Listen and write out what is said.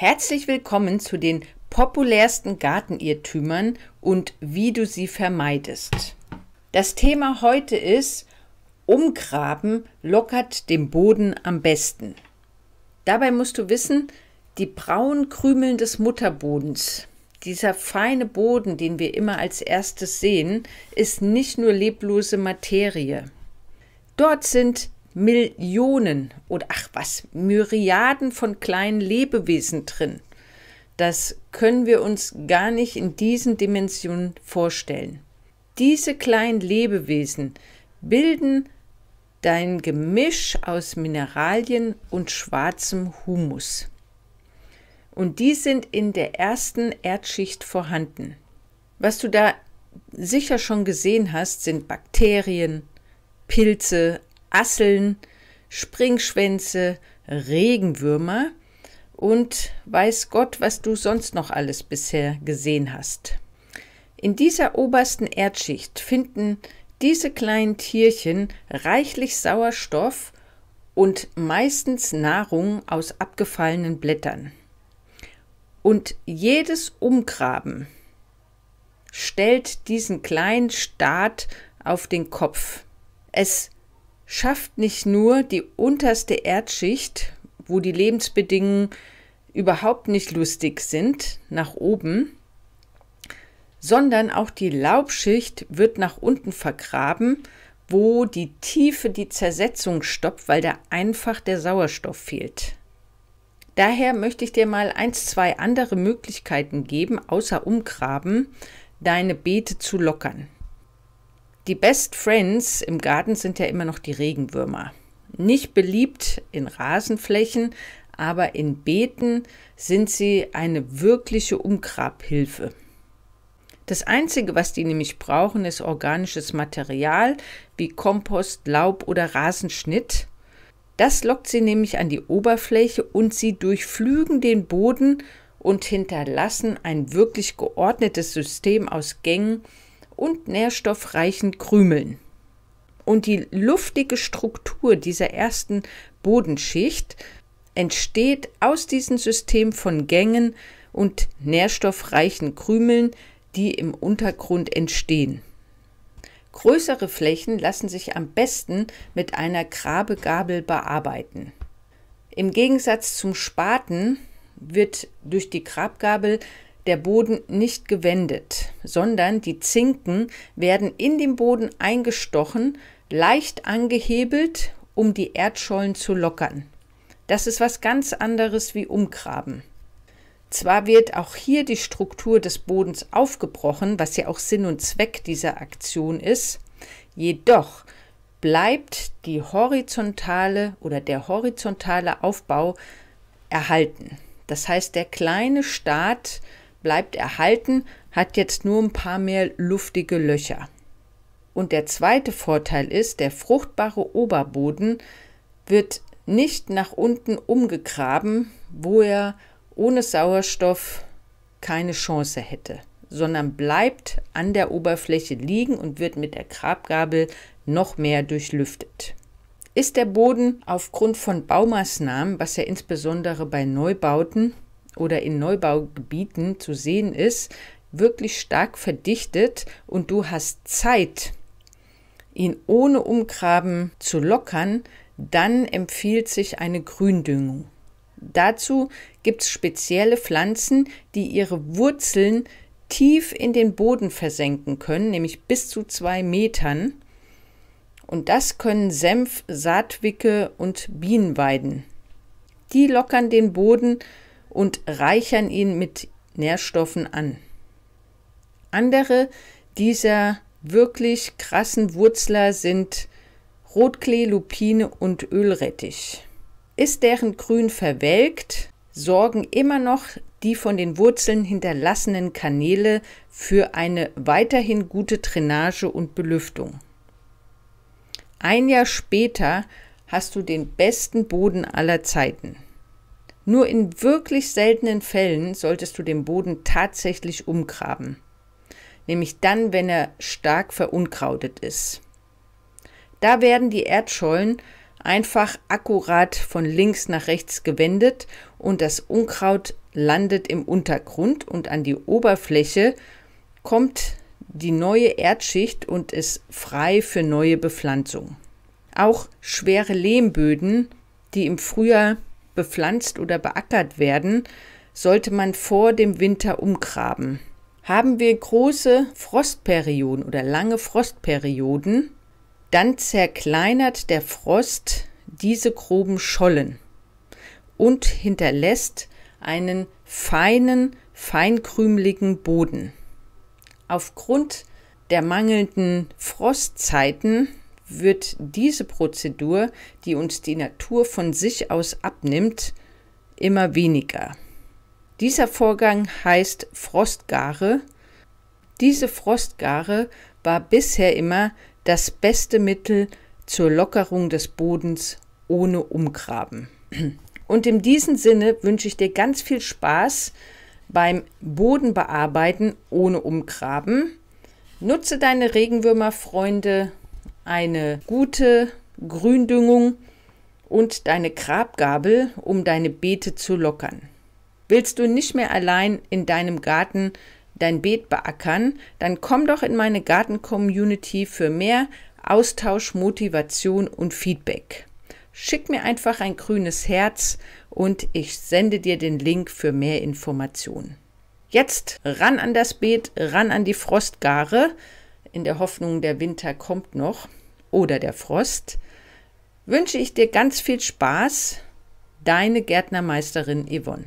Herzlich willkommen zu den populärsten Gartenirrtümern und wie du sie vermeidest. Das Thema heute ist Umgraben lockert den Boden am besten. Dabei musst du wissen, die braunen Krümeln des Mutterbodens, dieser feine Boden, den wir immer als erstes sehen, ist nicht nur leblose Materie. Dort sind Millionen oder ach was, Myriaden von kleinen Lebewesen drin. Das können wir uns gar nicht in diesen Dimensionen vorstellen. Diese kleinen Lebewesen bilden dein Gemisch aus Mineralien und schwarzem Humus. Und die sind in der ersten Erdschicht vorhanden. Was du da sicher schon gesehen hast, sind Bakterien, Pilze, Asseln, Springschwänze, Regenwürmer und weiß Gott, was du sonst noch alles bisher gesehen hast. In dieser obersten Erdschicht finden diese kleinen Tierchen reichlich Sauerstoff und meistens Nahrung aus abgefallenen Blättern. Und jedes Umgraben stellt diesen kleinen Staat auf den Kopf. Es schafft nicht nur die unterste Erdschicht, wo die Lebensbedingungen überhaupt nicht lustig sind, nach oben, sondern auch die Laubschicht wird nach unten vergraben, wo die Tiefe die Zersetzung stoppt, weil da einfach der Sauerstoff fehlt. Daher möchte ich dir mal ein, zwei andere Möglichkeiten geben, außer umgraben, deine Beete zu lockern. Die Best Friends im Garten sind ja immer noch die Regenwürmer. Nicht beliebt in Rasenflächen, aber in Beeten sind sie eine wirkliche Umgrabhilfe. Das Einzige, was die nämlich brauchen, ist organisches Material wie Kompost, Laub oder Rasenschnitt. Das lockt sie nämlich an die Oberfläche und sie durchflügen den Boden und hinterlassen ein wirklich geordnetes System aus Gängen, und nährstoffreichen Krümeln. Und die luftige Struktur dieser ersten Bodenschicht entsteht aus diesem System von Gängen und nährstoffreichen Krümeln, die im Untergrund entstehen. Größere Flächen lassen sich am besten mit einer Grabegabel bearbeiten. Im Gegensatz zum Spaten wird durch die Grabgabel der Boden nicht gewendet, sondern die Zinken werden in den Boden eingestochen, leicht angehebelt, um die Erdschollen zu lockern. Das ist was ganz anderes wie umgraben. Zwar wird auch hier die Struktur des Bodens aufgebrochen, was ja auch Sinn und Zweck dieser Aktion ist, jedoch bleibt die horizontale oder der horizontale Aufbau erhalten. Das heißt, der kleine Staat bleibt erhalten, hat jetzt nur ein paar mehr luftige Löcher. Und der zweite Vorteil ist, der fruchtbare Oberboden wird nicht nach unten umgegraben, wo er ohne Sauerstoff keine Chance hätte, sondern bleibt an der Oberfläche liegen und wird mit der Grabgabel noch mehr durchlüftet. Ist der Boden aufgrund von Baumaßnahmen, was ja insbesondere bei Neubauten oder in Neubaugebieten zu sehen ist, wirklich stark verdichtet und du hast Zeit, ihn ohne Umgraben zu lockern, dann empfiehlt sich eine Gründüngung. Dazu gibt es spezielle Pflanzen, die ihre Wurzeln tief in den Boden versenken können, nämlich bis zu zwei Metern. Und das können Senf, Saatwicke und Bienenweiden. Die lockern den Boden und reichern ihn mit Nährstoffen an. Andere dieser wirklich krassen Wurzler sind Rotklee, Lupine und Ölrettich. Ist deren Grün verwelkt, sorgen immer noch die von den Wurzeln hinterlassenen Kanäle für eine weiterhin gute Drainage und Belüftung. Ein Jahr später hast du den besten Boden aller Zeiten. Nur in wirklich seltenen Fällen solltest du den Boden tatsächlich umgraben, nämlich dann, wenn er stark verunkrautet ist. Da werden die Erdschollen einfach akkurat von links nach rechts gewendet und das Unkraut landet im Untergrund und an die Oberfläche kommt die neue Erdschicht und ist frei für neue Bepflanzung. Auch schwere Lehmböden, die im Frühjahr bepflanzt oder beackert werden, sollte man vor dem Winter umgraben. Haben wir große Frostperioden oder lange Frostperioden, dann zerkleinert der Frost diese groben Schollen und hinterlässt einen feinen, feinkrümeligen Boden. Aufgrund der mangelnden Frostzeiten wird diese Prozedur, die uns die Natur von sich aus abnimmt, immer weniger. Dieser Vorgang heißt Frostgare. Diese Frostgare war bisher immer das beste Mittel zur Lockerung des Bodens ohne Umgraben. Und in diesem Sinne wünsche ich dir ganz viel Spaß beim Bodenbearbeiten ohne Umgraben. Nutze deine Regenwürmerfreunde. Freunde, eine gute Gründüngung und deine Grabgabel, um deine Beete zu lockern. Willst du nicht mehr allein in deinem Garten dein Beet beackern, dann komm doch in meine Garten-Community für mehr Austausch, Motivation und Feedback. Schick mir einfach ein grünes Herz und ich sende dir den Link für mehr Informationen. Jetzt ran an das Beet, ran an die Frostgare in der Hoffnung, der Winter kommt noch oder der Frost, wünsche ich dir ganz viel Spaß, deine Gärtnermeisterin Yvonne.